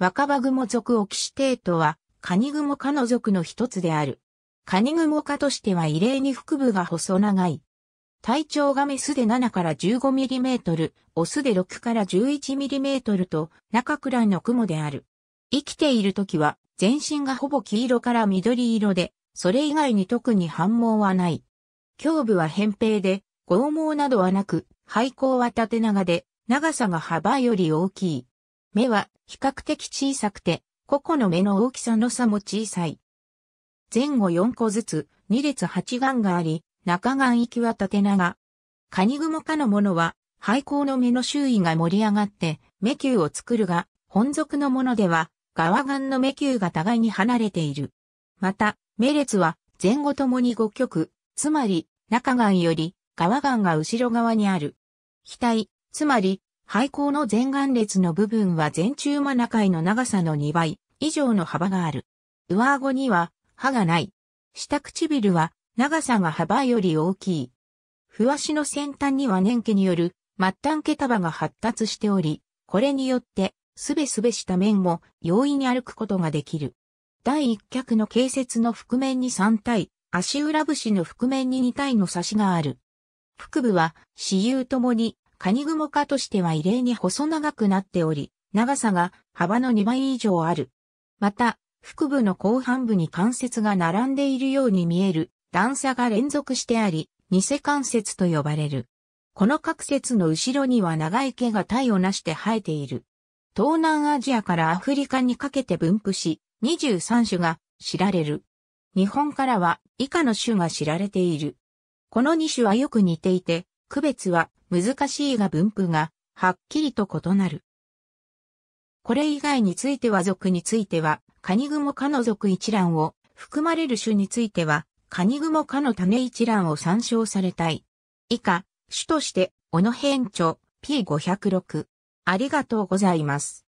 若葉雲族オキシテートは、カニグモ科の族の一つである。カニグモ科としては異例に腹部が細長い。体長がメスで7から1 5トル、オスで6から1 1トルと中くらいの雲である。生きている時は全身がほぼ黄色から緑色で、それ以外に特に反毛はない。胸部は扁平で、剛毛などはなく、排光は縦長で、長さが幅より大きい。目は比較的小さくて、個々の目の大きさの差も小さい。前後4個ずつ、2列8眼があり、中眼域は縦長。カニグモ科のものは、廃校の目の周囲が盛り上がって、目球を作るが、本属のものでは、側眼の目球が互いに離れている。また、目列は、前後ともに5極、つまり、中眼より、側眼が後ろ側にある。額、つまり、廃校の前眼列の部分は前中真中界の長さの2倍以上の幅がある。上顎には歯がない。下唇は長さが幅より大きい。ふわしの先端には年季による末端毛束が発達しており、これによってすべすべした面も容易に歩くことができる。第一脚の形節の覆面に3体、足裏節の覆面に2体の差しがある。腹部は、私有ともにカニグモ科としては異例に細長くなっており、長さが幅の2倍以上ある。また、腹部の後半部に関節が並んでいるように見える段差が連続してあり、偽関節と呼ばれる。この角節の後ろには長い毛が体をなして生えている。東南アジアからアフリカにかけて分布し、23種が知られる。日本からは以下の種が知られている。この2種はよく似ていて、区別は難しいが分布がはっきりと異なる。これ以外については属については、カニグモ科の属一覧を含まれる種については、カニグモ科の種一覧を参照されたい。以下、種として、小野編著 P506。ありがとうございます。